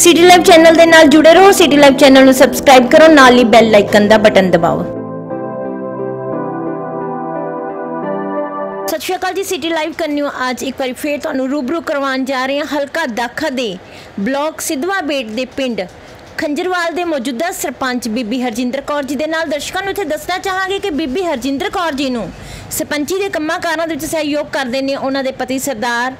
city Live channel ਦੇ ਨਾਲ ਜੁੜੇ ਰਹੋ ਸਿਟੀ ਲਾਈਵ ਚੈਨਲ ਨੂੰ ਸਬਸਕ੍ਰਾਈਬ ਕਰੋ ਨਾਲ ਹੀ ਬੈਲ ਆਈਕਨ ਦਾ ਬਟਨ ਦਬਾਓ ਸਤਿ ਸ਼੍ਰੀ ਅਕਾਲ ਜੀ ਸਿਟੀ ਲਾਈਵ ਕੰਨਿਓ ਅੱਜ ਇੱਕ ਵਾਰੀ ਫੇਰ ਤੁਹਾਨੂੰ ਰੂਬਰੂ ਕਰਵਾਉਣ ਜਾ ਰਹੇ ਹਾਂ ਹਲਕਾ ਦਾਖਾ ਦੇ ਬਲਾਕ ਸਿਧਵਾ ਬੇਟ ਦੇ ਪਿੰਡ ਖੰਜਰਵਾਲ ਦੇ ਮੌਜੂਦਾ ਸਰਪੰਚ ਬੀਬੀ ਹਰਜਿੰਦਰ ਕੌਰ ਜੀ ਦੇ ਨਾਲ ਦਰਸ਼ਕਾਂ ਨੂੰ ਇੱਥੇ ਦੱਸਣਾ ਚਾਹਾਂਗੇ ਕਿ ਬੀਬੀ ਹਰਜਿੰਦਰ ਕੌਰ ਜੀ ਨੂੰ ਸਰਪੰਚੀ ਦੇ ਕੰਮਾਂ ਕਾਰਾਂ ਦੇ ਵਿੱਚ ਸਹਿਯੋਗ ਕਰਦੇ ਨੇ ਉਹਨਾਂ ਦੇ ਪਤੀ ਸਰਦਾਰ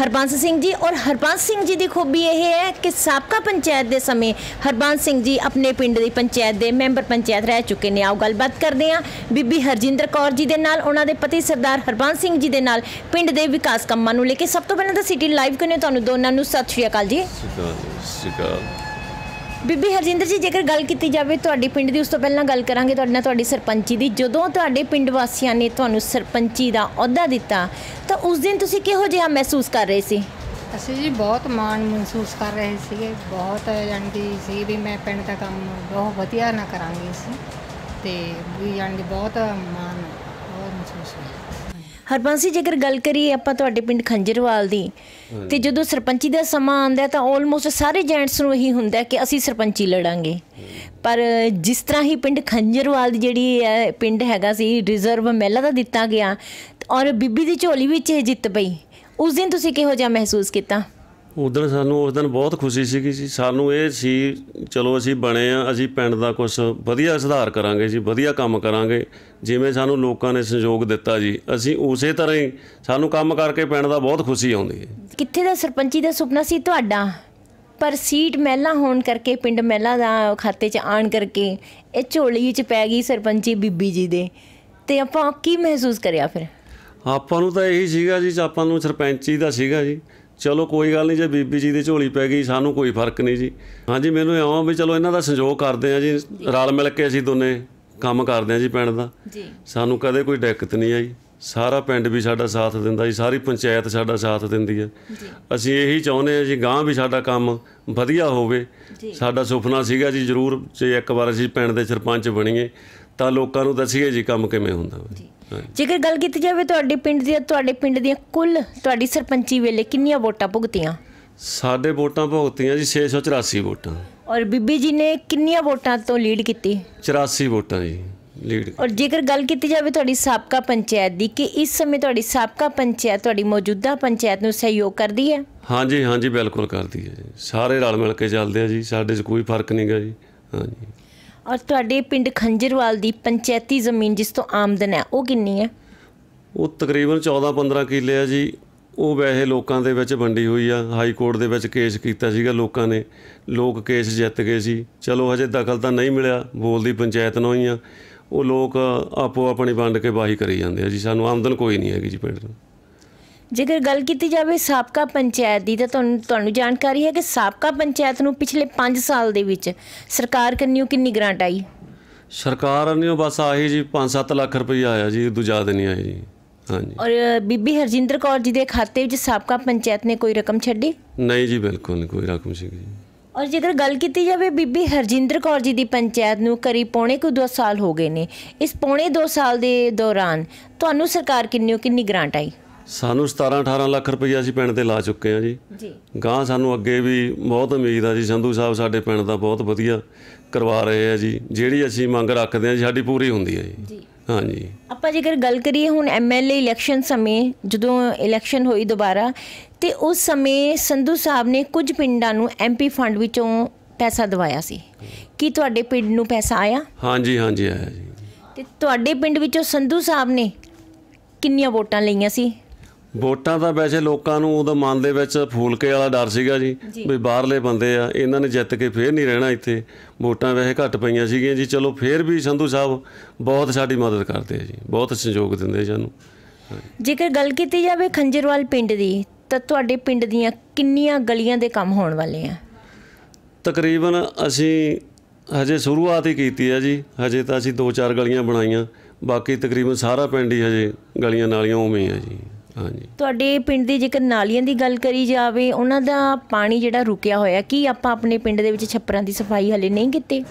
ਹਰਬੰਸ ਸਿੰਘ ਜੀ ਔਰ ਹਰਬੰਸ ਸਿੰਘ ਜੀ ਦੀ ਖੂਬੀ ਇਹ ਹੈ ਕਿ ਸਾਬਕਾ ਪੰਚਾਇਤ ਦੇ ਸਮੇਂ ਹਰਬੰਸ ਸਿੰਘ ਜੀ ਆਪਣੇ ਪਿੰਡ ਦੀ ਪੰਚਾਇਤ ਦੇ ਮੈਂਬਰ ਪੰਚਾਇਤ ਰਹਿ ਚੁੱਕੇ ਨੇ ਆਓ ਗੱਲਬਾਤ ਕਰਦੇ ਆਂ ਬੀਬੀ ਹਰਜਿੰਦਰ ਕੌਰ ਜੀ ਦੇ ਨਾਲ ਉਹਨਾਂ ਦੇ ਪਤੀ ਸਰਦਾਰ ਹਰਬੰਸ ਸਿੰਘ ਜੀ ਦੇ ਨਾਲ ਪਿੰਡ ਦੇ ਵਿਕਾਸ ਕੰਮਾਂ ਨੂੰ ਲੈ ਕੇ ਸਭ ਤੋਂ ਪਹਿਲਾਂ ਤਾਂ ਸਿਟੀ ਲਾਈਵ ਕਰਨੇ ਤੁਹਾਨੂੰ ਦੋਨਾਂ ਨੂੰ ਸਤਿ ਸ਼੍ਰੀ ਅਕਾਲ ਜੀ ਸਤਿ ਸ਼੍ਰੀ ਅਕਾਲ ਬੀਬੀ ਹਰਜਿੰਦਰ ਜੀ ਜੇਕਰ ਗੱਲ ਕੀਤੀ ਜਾਵੇ ਤੁਹਾਡੀ ਪਿੰਡ ਦੀ ਉਸ ਤੋਂ ਪਹਿਲਾਂ ਗੱਲ ਕਰਾਂਗੇ ਤੁਹਾਡੇ ਨਾਲ ਤੁਹਾਡੀ ਸਰਪੰਚੀ ਦੀ ਜਦੋਂ ਤੁਹਾਡੇ ਪਿੰਡ ਵਾਸੀਆਂ ਨੇ ਤੁਹਾਨੂੰ ਸਰਪੰਚੀ ਦਾ ਅਹੁਦਾ ਦਿੱਤਾ ਤਾਂ ਉਸ ਦਿਨ ਤੁਸੀਂ ਕਿਹੋ ਜਿਹਾ ਮਹਿਸੂਸ ਕਰ ਰਹੇ ਸੀ ਅਸੀਂ ਜੀ ਬਹੁਤ ਮਾਣ ਮਹਿਸੂਸ ਕਰ ਰਹੇ ਸੀਗੇ ਬਹੁਤ ਜਾਨਦੀ ਸੀ ਵੀ ਮੈਂ ਪਿੰਡ ਦਾ ਕੰਮ ਬਹੁਤ ਵਧੀਆ ਨਾ ਕਰਾਂਗੀ ਸੀ ਤੇ ਵੀ ਜਾਂਦੀ ਬਹੁਤ ਮਾਣ ਬਹੁਤ ਮਹਿਸੂਸ ਹੋਇਆ ਹਰਬੰਸੀ ਜੇਕਰ ਗੱਲ ਕਰੀਏ ਆਪਾਂ ਤੁਹਾਡੇ ਪਿੰਡ ਖੰਜਰਵਾਲ ਦੀ ਤੇ ਜਦੋਂ ਸਰਪੰਚੀ ਦਾ ਸਮਾਂ ਆਉਂਦਾ ਤਾਂ ਆਲਮੋਸਟ ਸਾਰੇ ਜੈਂਟਸ ਨੂੰ ਇਹੀ ਹੁੰਦਾ ਕਿ ਅਸੀਂ ਸਰਪੰਚੀ ਲੜਾਂਗੇ ਪਰ ਜਿਸ ਤਰ੍ਹਾਂ ਹੀ ਪਿੰਡ ਖੰਜਰਵਾਲ ਦੀ ਜਿਹੜੀ ਹੈ ਪਿੰਡ ਹੈਗਾ ਸੀ ਰਿਜ਼ਰਵ ਮਹਿਲਾ ਦਾ ਦਿੱਤਾ ਗਿਆ ਔਰ ਬੀਬੀ ਦੀ ਝੋਲੀ ਵਿੱਚ ਇਹ ਜਿੱਤ ਪਈ ਉਸ ਦਿਨ ਤੁਸੀਂ ਕਿਹੋ ਜਿਹਾ ਮਹਿਸੂਸ ਕੀਤਾ ਉਦੋਂ ਸਾਨੂੰ ਉਸ ਦਿਨ ਬਹੁਤ ਖੁਸ਼ੀ ਸੀਗੀ ਜੀ ਸਾਨੂੰ ਇਹ ਸੀ ਚਲੋ ਅਸੀਂ ਬਣੇ ਆ ਅਸੀਂ ਪਿੰਡ ਦਾ ਕੁਝ ਵਧੀਆ ਸੁਧਾਰ ਕਰਾਂਗੇ ਜੀ ਵਧੀਆ ਕੰਮ ਕਰਾਂਗੇ ਜਿਵੇਂ ਸਾਨੂੰ ਲੋਕਾਂ ਨੇ ਸਹਿਯੋਗ ਦਿੱਤਾ ਜੀ ਅਸੀਂ ਉਸੇ ਤਰ੍ਹਾਂ ਹੀ ਸਾਨੂੰ ਕੰਮ ਕਰਕੇ ਪਿੰਡ ਦਾ ਬਹੁਤ ਖੁਸ਼ੀ ਆਉਂਦੀ ਹੈ ਕਿੱਥੇ ਦਾ ਸਰਪੰਚੀ ਦਾ ਸੁਪਨਾ ਸੀ ਤੁਹਾਡਾ ਪਰ ਸੀਟ ਮਹਿਲਾ ਹੋਣ ਕਰਕੇ ਪਿੰਡ ਮਹਿਲਾ ਦਾ ਖਾਤੇ 'ਚ ਆਣ ਕਰਕੇ ਇਹ ਝੋਲੀ ਵਿੱਚ ਪੈ ਗਈ ਸਰਪੰਚੀ ਬੀਬੀ ਜੀ ਦੇ ਤੇ ਆਪਾਂ ਕੀ ਮਹਿਸੂਸ ਕਰਿਆ ਫਿਰ ਆਪਾਂ ਨੂੰ ਤਾਂ ਇਹੀ ਸੀਗਾ ਜੀ ਆਪਾਂ ਨੂੰ ਸਰਪੰਚੀ ਦਾ ਸੀਗਾ ਜੀ ਚਲੋ ਕੋਈ ਗੱਲ ਨਹੀਂ ਜੇ ਬੀਬੀ ਜੀ ਦੀ ਝੋਲੀ ਪੈ ਗਈ ਸਾਨੂੰ ਕੋਈ ਫਰਕ ਨਹੀਂ ਜੀ ਹਾਂਜੀ ਮੈਨੂੰ ਐਵੇਂ ਵੀ ਚਲੋ ਇਹਨਾਂ ਦਾ ਸੰਯੋਗ ਕਰਦੇ ਆ ਜੀ ਰਲ ਮਿਲ ਕੇ ਅਸੀਂ ਦੋਨੇ ਕੰਮ ਕਰਦੇ ਆ ਜੀ ਪਿੰਡ ਦਾ ਜੀ ਸਾਨੂੰ ਕਦੇ ਕੋਈ ਦਿੱਕਤ ਨਹੀਂ ਆਈ ਸਾਰਾ ਪਿੰਡ ਵੀ ਸਾਡਾ ਸਾਥ ਦਿੰਦਾ ਜੀ ਸਾਰੀ ਪੰਚਾਇਤ ਸਾਡਾ ਸਾਥ ਦਿੰਦੀ ਹੈ ਅਸੀਂ ਇਹੀ ਚਾਹੁੰਦੇ ਆ ਜੀ ਗਾਂ ਵੀ ਸਾਡਾ ਕੰਮ ਵਧੀਆ ਹੋਵੇ ਸਾਡਾ ਸੁਪਨਾ ਸੀਗਾ ਜੀ ਜ਼ਰੂਰ ਜੇ ਇੱਕ ਵਾਰ ਅਸੀਂ ਪਿੰਡ ਦੇ ਸਰਪੰਚ ਬਣੀਏ ਤਾਂ ਲੋਕਾਂ ਨੂੰ ਦੱਸੀਏ ਜੀ ਕੰਮ ਕਿਵੇਂ ਹੁੰਦਾ ਜੀ ਜੇਕਰ ਗੱਲ ਕੀਤੀ ਜਾਵੇ ਤੁਹਾਡੇ ਪਿੰਡ ਦੀ ਤੁਹਾਡੇ ਪਿੰਡ ਦੀਆਂ ਕੁੱਲ ਤੁਹਾਡੀ ਸਰਪੰਚੀ ਵੇਲੇ ਕਿੰਨੀਆਂ ਵੋਟਾਂ ਭੁਗਤੀਆਂ ਸਾਡੇ ਵੋਟਾਂ ਭੁਗਤੀਆਂ ਜੀ 684 ਵੋਟਾਂ ਔਰ ਬੀਬੀ ਜੀ ਨੇ ਕਿੰਨੀਆਂ ਵੋਟਾਂ ਤੋਂ ਲੀਡ ਕੀਤੀ 84 ਵੋਟਾਂ ਜੀ ਲੀਡ ਔਰ ਜੇਕਰ ਗੱਲ ਕੀਤੀ ਜਾਵੇ ਤੁਹਾਡੀ ਸਾਬਕਾ ਪੰਚਾਇਤ ਦੀ ਕਿ ਇਸ ਸਮੇਂ ਤੁਹਾਡੀ ਸਾਬਕਾ ਪੰਚਾਇਤ ਤੁਹਾਡੀ ਮੌਜੂਦਾ ਪੰਚਾਇਤ ਨੂੰ ਸਹਿਯੋਗ ਕਰਦੀ ਹੈ ਹਾਂਜੀ ਹਾਂਜੀ ਬਿਲਕੁਲ ਕਰਦੀ ਹੈ ਸਾਰੇ ਰਲ ਮਿਲ ਕੇ ਚੱਲਦੇ ਆ ਜੀ ਸਾਡੇ 'ਚ ਕੋਈ ਫਰਕ ਨਹੀਂਗਾ ਜੀ ਹਾਂਜੀ ਔਰ ਤੁਹਾਡੇ ਪਿੰਡ ਖੰਜਰਵਾਲ ਦੀ ਪੰਚਾਇਤੀ ਜ਼ਮੀਨ ਜਿਸ ਤੋਂ ਆਮਦਨ ਹੈ ਉਹ ਕਿੰਨੀ ਹੈ ਉਹ ਤਕਰੀਬਨ 14-15 ਕਿੱਲੇ ਆ ਜੀ ਉਹ ਵੈਸੇ ਲੋਕਾਂ ਦੇ ਵਿੱਚ ਵੰਡੀ ਹੋਈ ਆ ਹਾਈ ਕੋਰਟ ਦੇ ਵਿੱਚ ਕੇਸ ਕੀਤਾ ਸੀਗਾ ਲੋਕਾਂ ਨੇ ਲੋਕ ਕੇਸ ਜਿੱਤ ਗਏ ਸੀ ਚਲੋ ਹਜੇ ਦਖਲ ਤਾਂ ਨਹੀਂ ਮਿਲਿਆ ਬੋਲਦੀ ਪੰਚਾਇਤ ਨੂੰ ਹੀ ਆ ਉਹ ਲੋਕ ਆਪੋ ਆਪਣੀ ਵੰਡ ਕੇ ਬਾਹੀ ਕਰੀ ਜਾਂਦੇ ਆ ਜੀ ਸਾਨੂੰ ਆਮਦਨ ਕੋਈ ਨਹੀਂ ਹੈਗੀ ਜੀ ਪਿੰਡ ਨੂੰ ਜੇਕਰ ਗੱਲ ਕੀਤੀ ਜਾਵੇ ਸਾਬਕਾ ਪੰਚਾਇਤ ਦੀ ਤਾਂ ਤੁਹਾਨੂੰ ਤੁਹਾਨੂੰ ਜਾਣਕਾਰੀ ਹੈ ਕਿ ਸਾਬਕਾ ਪੰਚਾਇਤ ਨੂੰ ਪਿਛਲੇ 5 ਸਾਲ ਦੇ ਵਿੱਚ ਸਰਕਾਰ ਕੰਨਿਓ ਕਿੰਨੀ ਗ੍ਰਾਂਟ ਆਈ ਸਰਕਾਰ ਨੇ ਬਸ ਆਹੀ ਜੀ 5-7 ਲੱਖ ਰੁਪਏ ਆਇਆ ਜੀ ਦੂਜਾ ਦਿਨ ਨਹੀਂ ਆਇਆ ਜੀ ਹਾਂਜੀ ਔਰ ਬੀਬੀ ਹਰਜਿੰਦਰ ਕੌਰ ਜੀ ਦੇ ਖਾਤੇ ਵਿੱਚ ਸਾਬਕਾ ਪੰਚਾਇਤ ਨੇ ਕੋਈ ਰਕਮ ਛੱਡੀ ਨਹੀਂ ਜੀ ਬਿਲਕੁਲ ਨਹੀਂ ਕੋਈ ਰਕਮ ਛੱਡੀ ਜੀ ਔਰ ਜੇਕਰ ਗੱਲ ਕੀਤੀ ਜਾਵੇ ਬੀਬੀ ਹਰਜਿੰਦਰ ਕੌਰ ਜੀ ਦੀ ਪੰਚਾਇਤ ਨੂੰ ਕਰੀ ਪੌਣੇ ਕੋ 2 ਸਾਲ ਹੋ ਗਏ ਨੇ ਇਸ ਪੌਣੇ 2 ਸਾਲ ਦੇ ਦੌਰਾਨ ਤੁਹਾਨੂੰ ਸਰਕਾਰ ਕਿੰਨੀ ਕਿੰਨੀ ਗ੍ਰਾਂਟ ਆਈ ਸਾਨੂੰ 17-18 ਲੱਖ ਰੁਪਏ ਅਸੀਂ ਪਿੰਡ ਤੇ ਲਾ ਚੁੱਕੇ ਆ ਜੀ ਜੀ ਗਾਂ ਸਾਨੂੰ ਅੱਗੇ ਵੀ ਬਹੁਤ ਉਮੀਦ ਆ ਜੀ ਸੰਧੂ ਸਾਹਿਬ ਸਾਡੇ ਪਿੰਡ ਦਾ ਬਹੁਤ ਵਧੀਆ ਕਰਵਾ ਰਹੇ ਆ ਜੀ ਜਿਹੜੀ ਅਸੀਂ ਮੰਗ ਰੱਖਦੇ ਆ ਸਾਡੀ ਪੂਰੀ ਹੁੰਦੀ ਆ ਜੀ ਹਾਂਜੀ ਆਪਾਂ ਜੇਕਰ ਗੱਲ ਕਰੀਏ ਹੁਣ ਐਮਐਲਏ ਇਲੈਕਸ਼ਨ ਸਮੇਂ ਜਦੋਂ ਇਲੈਕਸ਼ਨ ਹੋਈ ਦੁਬਾਰਾ ਤੇ ਉਸ ਸਮੇਂ ਸੰਧੂ ਸਾਹਿਬ ਨੇ ਕੁਝ ਪਿੰਡਾਂ ਨੂੰ ਐਮਪੀ ਫੰਡ ਵਿੱਚੋਂ ਪੈਸਾ ਦਵਾਇਆ ਸੀ ਕੀ ਤੁਹਾਡੇ ਪਿੰਡ ਨੂੰ ਪੈਸਾ ਆਇਆ ਹਾਂਜੀ ਹਾਂਜੀ ਆਇਆ ਜੀ ਤੇ ਤੁਹਾਡੇ ਪਿੰਡ ਵਿੱਚੋਂ ਸੰਧੂ ਸਾਹਿਬ ਨੇ ਕਿੰਨੀਆਂ ਵੋਟਾਂ ਲਈਆਂ ਸੀ ਵੋਟਾਂ ਤਾਂ ਵੈਸੇ ਲੋਕਾਂ ਨੂੰ ਉਹਦਾ ਮਨ ਦੇ ਵਿੱਚ ਫੂਲਕੇ ਵਾਲਾ ਡਰ ਸੀਗਾ ਜੀ ਵੀ ਬਾਹਰਲੇ ਬੰਦੇ ਆ ਇਹਨਾਂ ਨੇ ਜਿੱਤ ਕੇ ਫੇਰ ਨਹੀਂ ਰਹਿਣਾ ਇੱਥੇ ਵੋਟਾਂ ਵੈਸੇ ਘੱਟ ਪਈਆਂ ਸੀਗੀਆਂ ਜੀ ਚਲੋ ਫੇਰ ਵੀ ਸੰਧੂ ਸਾਹਿਬ ਬਹੁਤ ਸਾਡੀ ਮਦਦ ਕਰਦੇ ਆ ਜੀ ਬਹੁਤ ਸਹਿਯੋਗ ਦਿੰਦੇ ਸਾਨੂੰ ਜੇਕਰ ਗੱਲ ਕੀਤੀ ਜਾਵੇ ਖੰਜਰਵਾਲ ਪਿੰਡ ਦੀ ਤਾਂ ਤੁਹਾਡੇ ਪਿੰਡ ਦੀਆਂ ਕਿੰਨੀਆਂ ਗਲੀਆਂ ਦੇ ਕੰਮ ਹੋਣ ਵਾਲੇ ਆ ਤਕਰੀਬਨ ਅਸੀਂ ਹਜੇ ਸ਼ੁਰੂਆਤ ਹੀ ਕੀਤੀ ਆ ਜੀ ਹਜੇ ਤਾਂ ਅਸੀਂ 2-4 ਗਲੀਆਂ ਬਣਾਈਆਂ ਬਾਕੀ ਤਕਰੀਬਨ ਸਾਰਾ ਪਿੰਡ ਹੀ ਹਜੇ ਗਲੀਆਂ ਨਾਲੀਆਂ ਉਵੇਂ ਆ ਜੀ ਹਾਂਜੀ ਤੁਹਾਡੇ ਪਿੰਡ ਦੀ ਜੇਕਰ ਨਾਲੀਆਂ ਦੀ ਗੱਲ ਕਰੀ ਜਾਵੇ ਉਹਨਾਂ ਦਾ ਪਾਣੀ ਜਿਹੜਾ ਰੁਕਿਆ ਹੋਇਆ ਕੀ ਆਪਾਂ ਆਪਣੇ ਪਿੰਡ ਦੇ ਵਿੱਚ ਛੱਪਰਾਂ ਦੀ ਸਫਾਈ ਹਲੇ ਨਹੀਂ ਕੀਤੀ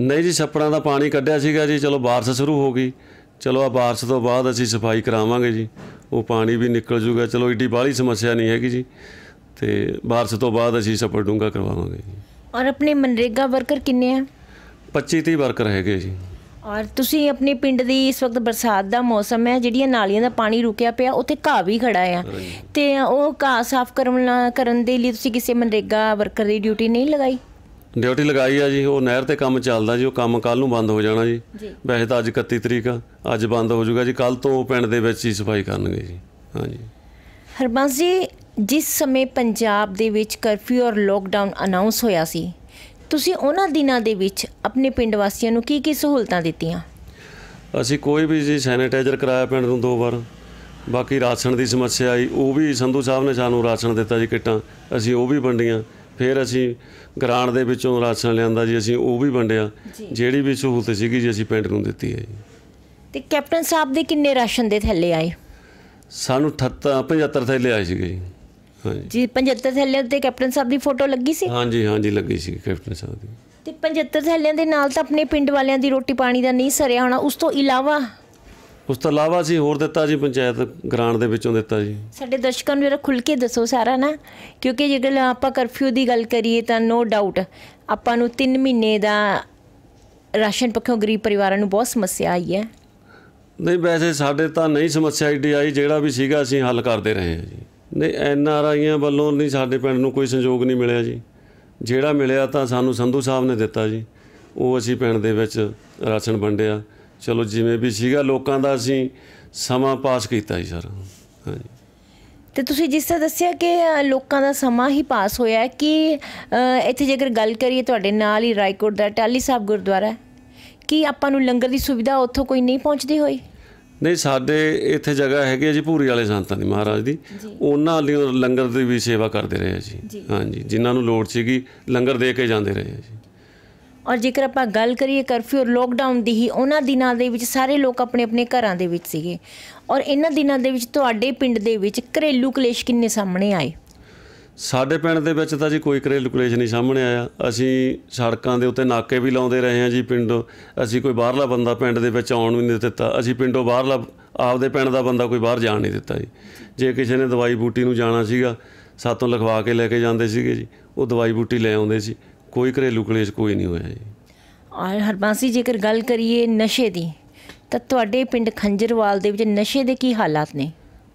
ਨਹੀਂ ਜੀ ਛੱਪਰਾਂ ਦਾ ਪਾਣੀ ਕੱਢਿਆ ਸੀਗਾ ਜੀ ਚਲੋ ਬਾਰਿਸ਼ ਸ਼ੁਰੂ ਹੋ ਗਈ ਚਲੋ ਆ ਬਾਰਿਸ਼ ਤੋਂ ਬਾਅਦ ਅਸੀਂ ਸਫਾਈ ਕਰਾਵਾਂਗੇ ਜੀ ਉਹ ਪਾਣੀ ਵੀ ਨਿਕਲ ਜੂਗਾ ਚਲੋ ਏਡੀ ਬਾਲੀ ਸਮੱਸਿਆ ਨਹੀਂ ਹੈਗੀ ਜੀ ਤੇ ਬਾਰਿਸ਼ ਤੋਂ ਬਾਅਦ ਅਸੀਂ ਸਫਰ ਡੂੰਗਾ ਕਰਵਾਵਾਂਗੇ ਔਰ ਆਪਣੇ ਮਨਰੇਗਾ ਵਰਕਰ ਕਿੰਨੇ ਆ 25 30 ਵਰਕਰ ਹੈਗੇ ਜੀ ਔਰ ਤੁਸੀਂ ਆਪਣੇ ਪਿੰਡ ਦੀ ਇਸ ਵਕਤ ਬਰਸਾਤ ਦਾ ਮੌਸਮ ਹੈ ਜਿਹੜੀਆਂ ਨਾਲੀਆਂ ਦਾ ਪਾਣੀ ਰੁਕਿਆ ਪਿਆ ਉੱਥੇ ਘਾਹ ਵੀ ਖੜਾ ਆ ਤੇ ਉਹ ਘਾਹ ਸਾਫ਼ ਕਰਨ ਕਰਨ ਦੇ ਲਈ ਤੁਸੀਂ ਕਿਸੇ ਮਨਰੇਗਾ ਵਰਕਰ ਦੀ ਡਿਊਟੀ ਨਹੀਂ ਲਗਾਈ ਡਿਊਟੀ ਲਗਾਈ ਆ ਜੀ ਉਹ ਨਹਿਰ ਤੇ ਕੰਮ ਚੱਲਦਾ ਜੀ ਉਹ ਕੰਮ ਕੱਲ ਨੂੰ ਬੰਦ ਹੋ ਜਾਣਾ ਜੀ ਵੈਸੇ ਤਾਂ ਅੱਜ 31 ਤਰੀਕ ਆ ਅੱਜ ਬੰਦ ਹੋ ਜਾਊਗਾ ਜੀ ਕੱਲ ਤੋਂ ਪਿੰਡ ਦੇ ਵਿੱਚ ਹੀ ਸਫਾਈ ਕਰਨਗੇ ਜੀ ਹਾਂਜੀ ਹਰਬੰਸ ਜੀ ਜਿਸ ਸਮੇਂ ਪੰਜਾਬ ਦੇ ਵਿੱਚ ਕਰਫਿਊ ਔਰ ਲੋਕਡਾਊਨ ਅਨਾਉਂਸ ਹੋਇਆ ਸੀ ਤੁਸੀਂ ਉਹਨਾਂ ਦਿਨਾਂ ਦੇ ਵਿੱਚ ਆਪਣੇ ਪਿੰਡ ਵਾਸੀਆਂ ਨੂੰ ਕੀ ਕੀ ਸਹੂਲਤਾਂ ਦਿੱਤੀਆਂ ਅਸੀਂ ਕੋਈ ਵੀ ਜੀ ਸੈਨੀਟਾਈਜ਼ਰ ਕਰਾਇਆ ਪਿੰਡ ਨੂੰ ਦੋ ਵਾਰ ਬਾਕੀ ਰਾਸ਼ਨ ਦੀ ਸਮੱਸਿਆ ਆਈ ਉਹ ਵੀ ਸੰਧੂ ਸਾਹਿਬ ਨੇ ਸਾਨੂੰ ਰਾਸ਼ਨ ਦਿੱਤਾ ਜੀ ਕਿੱਟਾਂ ਅਸੀਂ ਉਹ ਵੀ ਵੰਡੀਆਂ ਫਿਰ ਅਸੀਂ ਗ੍ਰਾਂਡ ਦੇ ਵਿੱਚੋਂ ਰਾਸ਼ਨ ਲਿਆਂਦਾ ਜੀ ਅਸੀਂ ਉਹ ਵੀ ਵੰਡਿਆ ਜਿਹੜੀ ਵੀ ਸਹੂਲਤ ਸੀਗੀ ਜੀ ਅਸੀਂ ਪਿੰਡ ਨੂੰ ਦਿੱਤੀ ਹੈ ਜੀ ਤੇ ਕੈਪਟਨ ਸਾਹਿਬ ਦੇ ਕਿੰਨੇ ਰਾਸ਼ਨ ਦੇ ਥੱਲੇ ਆਏ ਸਾਨੂੰ 78 75 ਥੈਲੇ ਆਏ ਸੀਗੇ ਜੀ ਜੀ 75 ਥੈਲਿਆਂ ਤੇ ਕੈਪਟਨ ਸਾਹਿਬ ਦੀ ਫੋਟੋ ਲੱਗੀ ਸੀ ਹਾਂਜੀ ਹਾਂਜੀ ਲੱਗੀ ਸੀ ਕੈਪਟਨ ਸਾਹਿਬ ਦੀ ਤੇ 75 ਥੈਲਿਆਂ ਦੇ ਨਾਲ ਤਾਂ ਆਪਣੇ ਪਿੰਡ ਵਾਲਿਆਂ ਦੀ ਰੋਟੀ ਪਾਣੀ ਦਾ ਨਹੀਂ ਸਰਿਆ ਹੋਣਾ ਉਸ ਤੋਂ ਇਲਾਵਾ ਉਸ ਤੋਂ ਇਲਾਵਾ ਸੀ ਹੋਰ ਦਿੱਤਾ ਜੀ ਪੰਚਾਇਤ ਗ੍ਰਾਂਟ ਦੇ ਵਿੱਚੋਂ ਦਿੱਤਾ ਜੀ ਸਾਡੇ ਦਰਸ਼ਕਾਂ ਨੂੰ ਜਰਾ ਖੁੱਲ ਕੇ ਦੱਸੋ ਸਾਰਾ ਨਾ ਕਿਉਂਕਿ ਜੇਕਰ ਆਪਾਂ ਕਰਫਿਊ ਦੀ ਗੱਲ ਕਰੀਏ ਤਾਂ ਨੋ ਡਾਊਟ ਆਪਾਂ ਨੂੰ 3 ਮਹੀਨੇ ਦਾ ਰਾਸ਼ਨ ਪੱਖੋਂ ਗਰੀਬ ਪਰਿਵਾਰਾਂ ਨੂੰ ਬਹੁਤ ਸਮੱਸਿਆ ਆਈ ਹੈ ਨਹੀਂ ਵੈਸੇ ਸਾਡੇ ਤਾਂ ਨਹੀਂ ਸਮੱਸਿਆ ਆਈ ਜਿਹੜਾ ਵੀ ਸੀਗਾ ਅਸੀਂ ਹੱਲ ਕਰਦੇ ਰਹੇ ਹਾਂ ਜੀ ਨੇ ਐਨ ਆਰ ਆਈਆਂ ਵੱਲੋਂ ਨਹੀਂ ਸਾਡੇ ਪਿੰਡ ਨੂੰ ਕੋਈ ਸੰਯੋਗ ਨਹੀਂ ਮਿਲਿਆ ਜੀ ਜਿਹੜਾ ਮਿਲਿਆ ਤਾਂ ਸਾਨੂੰ ਸੰਧੂ ਸਾਹਿਬ ਨੇ ਦਿੱਤਾ ਜੀ ਉਹ ਅਸੀਂ ਪਿੰਡ ਦੇ ਵਿੱਚ ਰਾਸ਼ਨ ਵੰਡਿਆ ਚਲੋ ਜਿਵੇਂ ਵੀ ਸੀਗਾ ਲੋਕਾਂ ਦਾ ਅਸੀਂ ਸਮਾਂ ਪਾਸ ਕੀਤਾ ਜੀ ਸਰ ਹਾਂਜੀ ਤੇ ਤੁਸੀਂ ਜਿਸ ਤਰ੍ਹਾਂ ਦੱਸਿਆ ਕਿ ਲੋਕਾਂ ਦਾ ਸਮਾਂ ਹੀ ਪਾਸ ਹੋਇਆ ਕਿ ਇੱਥੇ ਜੇਕਰ ਗੱਲ ਕਰੀਏ ਤੁਹਾਡੇ ਨਾਲ ਹੀ ਰਾਇਕੋਟ ਦਾ ਟਾਲੀ ਸਾਹਿਬ ਗੁਰਦੁਆਰਾ ਕਿ ਆਪਾਂ ਨੂੰ ਲੰਗਰ ਦੀ ਸੁਵਿਧਾ ਉੱਥੋਂ ਕੋਈ ਨਹੀਂ ਪਹੁੰਚਦੀ ਹੋਈ ਨਹੀਂ ਸਾਡੇ ਇੱਥੇ ਜਗ੍ਹਾ ਹੈਗੀ ਹੈ ਜੀ ਭੂਰੀ ਵਾਲੇ ਸੰਤਾਂ ਦੀ ਮਹਾਰਾਜ ਦੀ ਉਹਨਾਂ ਲਈ ਲੰਗਰ ਦੀ ਵੀ ਸੇਵਾ ਕਰਦੇ ਰਹੇ ਜੀ ਹਾਂਜੀ ਜਿਨ੍ਹਾਂ ਨੂੰ ਲੋੜ ਸੀਗੀ ਲੰਗਰ ਦੇ ਕੇ ਜਾਂਦੇ ਰਹੇ ਜੀ ਔਰ ਜੇਕਰ ਆਪਾਂ ਗੱਲ ਕਰੀਏ ਕਰਫਿਊ ਔਰ ਲੋਕਡਾਊਨ ਦੀ ਹੀ ਉਹਨਾਂ ਦਿਨਾਂ ਦੇ ਵਿੱਚ ਸਾਰੇ ਲੋਕ ਆਪਣੇ ਆਪਣੇ ਘਰਾਂ ਦੇ ਵਿੱਚ ਸੀਗੇ ਔਰ ਇਹਨਾਂ ਦਿਨਾਂ ਦੇ ਵਿੱਚ ਤੁਹਾਡੇ ਪਿੰਡ ਦੇ ਵਿੱਚ ਘਰੇਲੂ ਕਲੇਸ਼ ਕਿੰਨੇ ਸਾਹਮਣੇ ਆਏ ਸਾਡੇ ਪਿੰਡ ਦੇ ਵਿੱਚ ਤਾਂ ਜੀ ਕੋਈ ਕਲੇਸ਼ ਨਹੀਂ ਸਾਹਮਣੇ ਆਇਆ ਅਸੀਂ ਸੜਕਾਂ ਦੇ ਉੱਤੇ ਨਾਕੇ ਵੀ ਲਾਉਂਦੇ ਰਹੇ ਹਾਂ ਜੀ ਪਿੰਡ ਅਸੀਂ ਕੋਈ ਬਾਹਰਲਾ ਬੰਦਾ ਪਿੰਡ ਦੇ ਵਿੱਚ ਆਉਣ ਵੀ ਨਹੀਂ ਦਿੱਤਾ ਅਸੀਂ ਪਿੰਡੋਂ ਬਾਹਰਲਾ ਆਪਦੇ ਪਿੰਡ ਦਾ ਬੰਦਾ ਕੋਈ ਬਾਹਰ ਜਾਣ ਨਹੀਂ ਦਿੱਤਾ ਜੀ ਜੇ ਕਿਸੇ ਨੇ ਦਵਾਈ ਬੂਟੀ ਨੂੰ ਜਾਣਾ ਸੀਗਾ ਸਾਤੋਂ ਲਿਖਵਾ ਕੇ ਲੈ ਕੇ ਜਾਂਦੇ ਸੀਗੇ ਜੀ ਉਹ ਦਵਾਈ ਬੂਟੀ ਲੈ ਆਉਂਦੇ ਸੀ ਕੋਈ ਘਰੇਲੂ ਲੁਕਲੇਸ਼ ਕੋਈ ਨਹੀਂ ਹੋਇਆ ਜੀ ਆਏ ਹਰਬਾਸੀ ਜੇਕਰ ਗੱਲ ਕਰੀਏ ਨਸ਼ੇ ਦੀ ਤਾਂ ਤੁਹਾਡੇ ਪਿੰਡ ਖੰਜਰਵਾਲ ਦੇ ਵਿੱਚ ਨਸ਼ੇ ਦੇ ਕੀ ਹਾਲਾਤ ਨੇ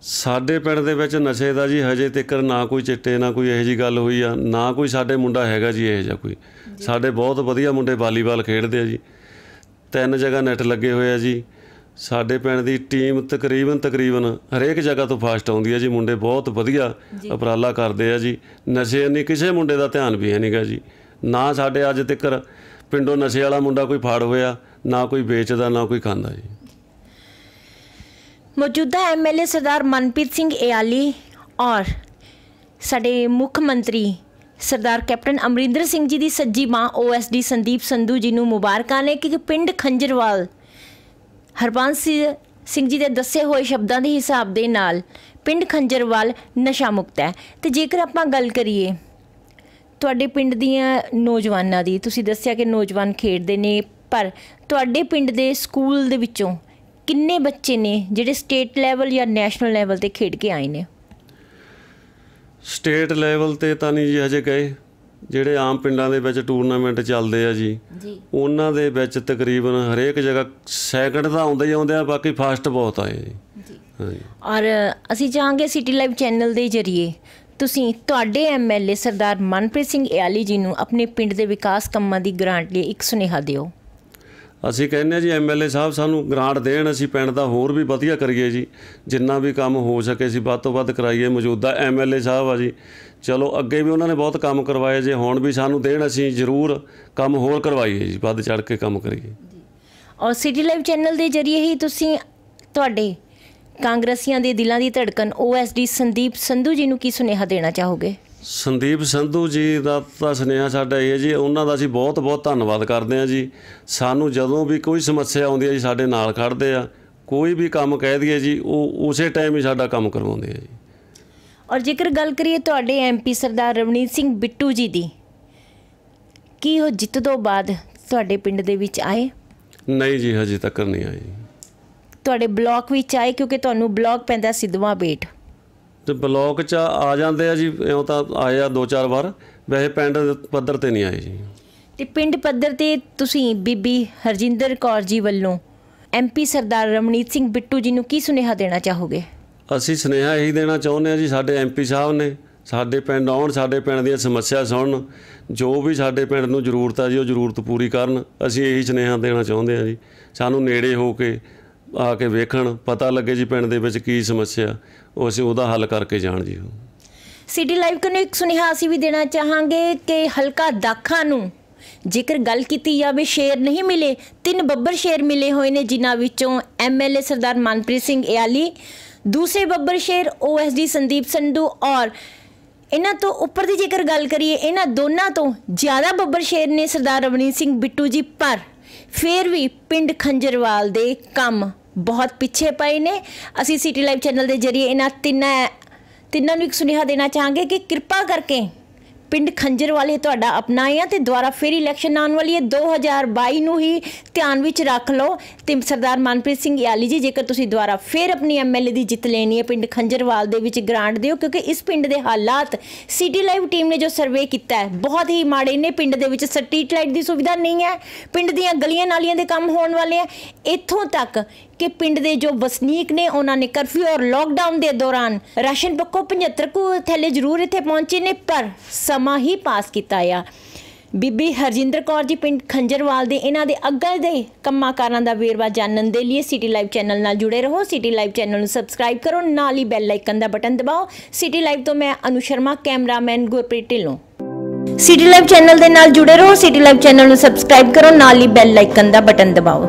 ਸਾਡੇ ਪਿੰਡ ਦੇ ਵਿੱਚ ਨਸ਼ੇ ਦਾ ਜੀ ਹਜੇ ਤੱਕ ਨਾ ਕੋਈ ਚਿੱਟੇ ਨਾ ਕੋਈ ਇਹੋ ਜੀ ਗੱਲ ਹੋਈ ਆ ਨਾ ਕੋਈ ਸਾਡੇ ਮੁੰਡਾ ਹੈਗਾ ਜੀ ਇਹੋ ਜਿਹਾ ਕੋਈ ਸਾਡੇ ਬਹੁਤ ਵਧੀਆ ਮੁੰਡੇ ਵਾਲੀਬਾਲ ਖੇਡਦੇ ਆ ਜੀ ਤਿੰਨ ਜਗ੍ਹਾ ਨੈਟ ਲੱਗੇ ਹੋਏ ਆ ਜੀ ਸਾਡੇ ਪਿੰਡ ਦੀ ਟੀਮ ਤਕਰੀਬਨ ਤਕਰੀਬਨ ਹਰੇਕ ਜਗ੍ਹਾ ਤੋਂ ਫਾਸਟ ਆਉਂਦੀ ਆ ਜੀ ਮੁੰਡੇ ਬਹੁਤ ਵਧੀਆ ਉਪਰਾਲਾ ਕਰਦੇ ਆ ਜੀ ਨਸ਼ੇ ਨਹੀਂ ਕਿਸੇ ਮੁੰਡੇ ਦਾ ਧਿਆਨ ਵੀ ਹੈ ਨਹੀਂਗਾ ਜੀ ਨਾ ਸਾਡੇ ਅੱਜ ਤੱਕ ਪਿੰਡੋਂ ਨਸ਼ੇ ਵਾਲਾ ਮੁੰਡਾ ਕੋਈ ਫਾੜ ਹੋਇਆ ਨਾ ਕੋਈ ਵੇਚਦਾ ਨਾ ਕੋਈ ਖਾਂਦਾ ਜੀ ਮੌਜੂਦਾ ਐਮਐਲਏ ਸਰਦਾਰ ਮਨਪ੍ਰੀਤ ਸਿੰਘ ਏਆਲੀ ਔਰ ਸਾਡੇ ਮੁੱਖ ਮੰਤਰੀ ਸਰਦਾਰ ਕੈਪਟਨ ਅਮਰਿੰਦਰ ਸਿੰਘ ਜੀ ਦੀ ਸੱਜੀ ਮਾਂ ਓਐਸਡੀ ਸੰਦੀਪ ਸੰਧੂ ਜੀ ਨੂੰ ਮੁਬਾਰਕਾਂ ਨੇ ਕਿ ਪਿੰਡ ਖੰਜਰਵਾਲ ਹਰਬੰਸ ਸਿੰਘ ਜੀ ਦੇ ਦੱਸੇ ਹੋਏ ਸ਼ਬਦਾਂ ਦੇ ਹਿਸਾਬ ਦੇ ਨਾਲ ਪਿੰਡ ਖੰਜਰਵਾਲ ਨਸ਼ਾ ਮੁਕਤ ਹੈ ਤੇ ਜੇਕਰ ਆਪਾਂ ਗੱਲ ਕਰੀਏ ਤੁਹਾਡੇ ਪਿੰਡ ਦੀਆਂ ਨੌਜਵਾਨਾਂ ਦੀ ਤੁਸੀਂ ਦੱਸਿਆ ਕਿ ਨੌਜਵਾਨ ਖੇਡਦੇ ਨੇ ਪਰ ਤੁਹਾਡੇ ਪਿੰਡ ਦੇ ਸਕੂਲ ਦੇ ਵਿੱਚੋਂ ਕਿੰਨੇ ਬੱਚੇ ਨੇ ਜਿਹੜੇ ਸਟੇਟ ਲੈਵਲ ਜਾਂ ਨੈਸ਼ਨਲ ਲੈਵਲ ਤੇ ਖੇਡ ਕੇ ਆਏ ਨੇ ਸਟੇਟ ਲੈਵਲ ਤੇ ਤਾਂ ਨਹੀਂ ਜੀ ਹਜੇ ਗਏ ਜਿਹੜੇ ਆਮ ਪਿੰਡਾਂ ਦੇ ਵਿੱਚ ਟੂਰਨਾਮੈਂਟ ਚੱਲਦੇ ਆ ਜੀ ਉਹਨਾਂ ਦੇ ਵਿੱਚ ਤਕਰੀਬਨ ਹਰੇਕ ਜਗ੍ਹਾ ਸੈਕਿੰਡ ਤਾਂ ਆਉਂਦੇ ਹੀ ਆਉਂਦੇ ਆ ਬਾਕੀ ਫਾਸਟ ਬਹੁਤ ਆਏ ਜੀ ਔਰ ਅਸੀਂ ਚਾਹਾਂਗੇ ਸਿਟੀ ਲਾਈਵ ਚੈਨਲ ਦੇ ਜਰੀਏ ਤੁਸੀਂ ਤੁਹਾਡੇ ਐਮਐਲਏ ਸਰਦਾਰ ਮਨਪ੍ਰੀਤ ਸਿੰਘ ਇਆਲੀ ਜੀ ਨੂੰ ਆਪਣੇ ਪਿੰਡ ਦੇ ਵਿਕਾਸ ਕੰਮਾਂ ਦੀ ਗ੍ਰਾਂਟ ਲਈ ਇੱਕ ਸੁਨੇਹਾ ਦਿਓ ਅਸੀਂ ਕਹਿੰਦੇ ਜੀ ਐਮਐਲਏ ਸਾਹਿਬ ਸਾਨੂੰ ਗ੍ਰਾਂਟ ਦੇਣ ਅਸੀਂ ਪਿੰਡ ਦਾ ਹੋਰ ਵੀ ਵਧੀਆ ਕਰੀਏ ਜੀ ਜਿੰਨਾ ਵੀ ਕੰਮ ਹੋ ਸਕੇ ਅਸੀਂ ਵੱਧ ਤੋਂ ਵੱਧ ਕਰਾਈਏ ਮੌਜੂਦਾ ਐਮਐਲਏ ਸਾਹਿਬ ਆ ਜੀ ਚਲੋ ਅੱਗੇ ਵੀ ਉਹਨਾਂ ਨੇ ਬਹੁਤ ਕੰਮ ਕਰਵਾਏ ਜੇ ਹੁਣ ਵੀ ਸਾਨੂੰ ਦੇਣ ਅਸੀਂ ਜ਼ਰੂਰ ਕੰਮ ਹੋਰ ਕਰਵਾਈਏ ਜੀ ਵੱਧ ਚੜ ਕੇ ਕੰਮ ਕਰੀਏ ਔਰ ਸਿਟੀ ਲਾਈਵ ਚੈਨਲ ਦੇ ਜਰੀਏ ਹੀ ਤੁਸੀਂ ਤੁਹਾਡੇ ਕਾਂਗਰਸੀਆਂ ਦੇ ਦਿਲਾਂ ਦੀ ਧੜਕਨ ਓਐਸਡੀ ਸੰਦੀਪ ਸੰਧੂ ਜੀ ਨੂੰ ਕੀ ਸੁਨੇਹਾ ਦੇਣਾ ਚਾਹੋਗੇ ਸੰਦੀਪ ਸੰਧੂ ਜੀ ਦਾ ਤਾਂ ਸੁਨੇਹਾ ਸਾਡਾ ਇਹ ਜੀ ਉਹਨਾਂ ਦਾ ਅਸੀਂ ਬਹੁਤ ਬਹੁਤ ਧੰਨਵਾਦ ਕਰਦੇ ਹਾਂ ਜੀ ਸਾਨੂੰ ਜਦੋਂ ਵੀ ਕੋਈ ਸਮੱਸਿਆ ਆਉਂਦੀ ਹੈ ਜੀ ਸਾਡੇ ਨਾਲ ਖੜਦੇ ਆ ਕੋਈ ਵੀ ਕੰਮ ਕਹਿ ਦਈਏ ਜੀ ਉਹ ਉਸੇ ਟਾਈਮ ਹੀ ਸਾਡਾ ਕੰਮ ਕਰਵਾਉਂਦੇ ਆ ਜੀ ਔਰ ਜੇਕਰ ਗੱਲ ਕਰੀਏ ਤੁਹਾਡੇ ਐਮਪੀ ਸਰਦਾਰ ਰਵਨੀਤ ਸਿੰਘ ਬਿੱਟੂ ਜੀ ਦੀ ਕੀ ਉਹ ਜਿੱਤ ਤੋਂ ਬਾਅਦ ਤੁਹਾਡੇ ਪਿੰਡ ਦੇ ਵਿੱਚ ਆਏ ਨਹੀਂ ਜੀ ਹਜੇ ਤੱਕ ਨਹੀਂ ਆਏ ਤੁਹਾਡੇ ਬਲਾਕ ਵਿੱਚ ਆਏ ਕਿਉਂਕਿ ਤੁਹਾਨੂੰ ਬਲਾਕ ਪੈਂਦਾ ਸਿੱਧਵਾ ਬੇਟ ਤੇ ਬਲੌਕ 'ਚ ਆ ਜਾਂਦੇ ਆ ਜੀ ਇਉਂ ਤਾਂ ਆਏ ਆ ਦੋ ਚਾਰ ਵਾਰ ਵੈਸੇ ਪਿੰਡ ਪੱਧਰ ਤੇ ਨਹੀਂ ਆਏ ਜੀ ਤੇ ਪਿੰਡ ਪੱਧਰ ਤੇ ਤੁਸੀਂ ਬੀਬੀ ਹਰਜਿੰਦਰ ਕੌਰ ਜੀ ਵੱਲੋਂ ਐਮਪੀ ਸਰਦਾਰ ਰਮਨੀਤ ਸਿੰਘ ਬਿੱਟੂ ਜੀ ਨੂੰ ਕੀ ਸੁਨੇਹਾ ਦੇਣਾ ਚਾਹੋਗੇ ਅਸੀਂ ਸੁਨੇਹਾ ਇਹੀ ਦੇਣਾ ਚਾਹੁੰਦੇ ਆ ਜੀ ਸਾਡੇ ਐਮਪੀ ਸਾਹਿਬ ਨੇ ਸਾਡੇ ਪਿੰਡ ਆਉਣ ਸਾਡੇ ਪਿੰਡ ਦੀਆਂ ਸਮੱਸਿਆ ਸੁਣਨ ਜੋ ਵੀ ਸਾਡੇ ਪਿੰਡ ਨੂੰ ਜ਼ਰੂਰਤ ਆ ਜੀ ਉਹ ਜ਼ਰੂਰਤ ਪੂਰੀ ਕਰਨ ਅਸੀਂ ਇਹੀ ਸੁਨੇਹਾ ਦੇਣਾ ਚਾਹੁੰਦੇ ਆ ਜੀ ਸਾਨੂੰ ਨੇੜੇ ਹੋ ਕੇ ਆ ਕੇ ਵੇਖਣ ਪਤਾ ਲੱਗੇ ਜੀ ਪਿੰਡ ਦੇ ਵਿੱਚ ਕੀ ਸਮੱਸਿਆ ਉਹ ਅਸੀਂ ਉਹਦਾ ਹੱਲ ਕਰਕੇ ਜਾਣ ਜੀ ਸਿਟੀ ਲਾਈਵ ਨੂੰ ਇੱਕ ਸੁਨੇਹਾ ਅਸੀਂ ਵੀ ਦੇਣਾ ਚਾਹਾਂਗੇ ਕਿ ਹਲਕਾ ਦਾਖਾ ਨੂੰ ਜੇਕਰ ਗੱਲ ਕੀਤੀ ਜਾਵੇ ਸ਼ੇਰ ਨਹੀਂ ਮਿਲੇ ਤਿੰਨ ਬੱਬਰ ਸ਼ੇਰ ਮਿਲੇ ਹੋਏ ਨੇ ਜਿਨ੍ਹਾਂ ਵਿੱਚੋਂ ਐਮਐਲਏ ਸਰਦਾਰ ਮਨਪ੍ਰੀਤ ਸਿੰਘ ਇਆਲੀ ਦੂਸਰੇ ਬੱਬਰ ਸ਼ੇਰ ਓਐਸਡੀ ਸੰਦੀਪ ਸੰਧੂ ਔਰ ਇਹਨਾਂ ਤੋਂ ਉੱਪਰ ਦੀ ਜੇਕਰ ਗੱਲ ਕਰੀਏ ਇਹਨਾਂ ਦੋਨਾਂ ਤੋਂ ਜ਼ਿਆਦਾ ਬੱਬਰ ਸ਼ੇਰ ਨੇ ਸਰਦਾਰ ਰਵਨੀਤ ਸਿੰਘ ਬਿੱਟੂ ਜੀ ਪਰ ਫੇਰ ਵੀ ਪਿੰਡ ਖੰਜਰਵਾਲ ਦੇ ਕੰਮ ਬਹੁਤ ਪਿੱਛੇ ਪਏ ਨੇ ਅਸੀਂ ਸਿਟੀ ਲਾਈਵ ਚੈਨਲ ਦੇ ਜਰੀਏ ਇਹਨਾਂ ਤਿੰਨਾਂ ਤਿੰਨਾਂ ਨੂੰ ਇੱਕ ਸੁਨੇਹਾ ਦੇਣਾ ਚਾਹਾਂਗੇ ਕਿ ਕਿਰਪਾ ਕਰਕੇ ਪਿੰਡ ਖੰਜਰ ਵਾਲੇ ਤੁਹਾਡਾ ਆਪਣਾ ਹੈ ਤੇ ਦੁਆਰਾ ਫਿਰ ਇਲੈਕਸ਼ਨ ਆਉਣ ਵਾਲੀ ਹੈ 2022 ਨੂੰ ਹੀ ਧਿਆਨ ਵਿੱਚ ਰੱਖ ਲਓ ਤੇ ਸਰਦਾਰ ਮਨਪ੍ਰੀਤ ਸਿੰਘ ਯਾਲੀ ਜੀ ਜੇਕਰ ਤੁਸੀਂ ਦੁਆਰਾ ਫਿਰ ਆਪਣੀ ਐਮਐਲਏ ਦੀ ਜਿੱਤ ਲੈਣੀ ਹੈ ਪਿੰਡ ਖੰਜਰਵਾਲ ਦੇ ਵਿੱਚ ਗ੍ਰਾਂਟ ਦਿਓ ਕਿਉਂਕਿ ਇਸ ਪਿੰਡ ਦੇ ਹਾਲਾਤ ਸਿਟੀ ਲਾਈਵ ਟੀਮ ਨੇ ਜੋ ਸਰਵੇ ਕੀਤਾ ਹੈ ਬਹੁਤ ਹੀ ਮਾੜੇ ਨੇ ਪਿੰਡ ਦੇ ਵਿੱਚ ਸਟਰੀਟ ਲਾਈਟ ਦੀ ਸੁਵਿਧਾ ਨਹੀਂ ਹੈ ਪਿੰਡ ਦੀਆਂ ਗਲੀਆਂ ਨਾਲੀਆਂ ਦੇ ਕੰਮ ਹੋਣ ਵਾਲੇ ਆ ਇੱਥੋਂ ਤੱਕ ਕਿ ਪਿੰਡ ਦੇ ਜੋ ਵਸਨੀਕ ਨੇ ਉਹਨਾਂ ਨੇ ਕਰਫਿਊ ਔਰ ਲਾਕਡਾਊਨ ਦੇ ਦੌਰਾਨ ਰਾਸ਼ਨ ਪੱਕੋ 75 ਕੁ ਥੈਲੇ ਜ਼ਰੂਰ ਇੱਥੇ ਪਹੁੰਚੇ ਨੇ ਪਰ ਸਮਾਂ ਹੀ ਪਾਸ ਕੀਤਾ ਆ ਬੀਬੀ ਹਰਜਿੰਦਰ ਕੌਰ ਜੀ ਪਿੰਡ ਖੰਜਰਵਾਲ ਦੇ ਇਹਨਾਂ ਦੇ ਅੱਗੇ ਦੇ ਕੰਮਾਂਕਾਰਾਂ ਦਾ ਵੇਰਵਾ ਜਾਣਨ ਦੇ ਲਈ ਸਿਟੀ ਲਾਈਵ ਚੈਨਲ ਨਾਲ ਜੁੜੇ ਰਹੋ ਸਿਟੀ ਲਾਈਵ ਚੈਨਲ ਨੂੰ ਸਬਸਕ੍ਰਾਈਬ ਕਰੋ ਨਾਲ ਹੀ ਬੈਲ ਆਈਕਨ ਦਾ ਬਟਨ ਦਬਾਓ ਸਿਟੀ ਲਾਈਵ ਤੋਂ ਮੈਂ Anu Sharma cameraman Gurpreet Dhillon City Live channel ਦੇ ਨਾਲ ਜੁੜੇ ਰਹੋ ਸਿਟੀ ਲਾਈਵ ਚੈਨਲ ਨੂੰ ਸਬਸਕ੍ਰਾਈਬ ਕਰੋ ਨਾਲ ਹੀ ਬੈਲ ਆਈਕਨ ਦਾ ਬਟਨ ਦਬਾਓ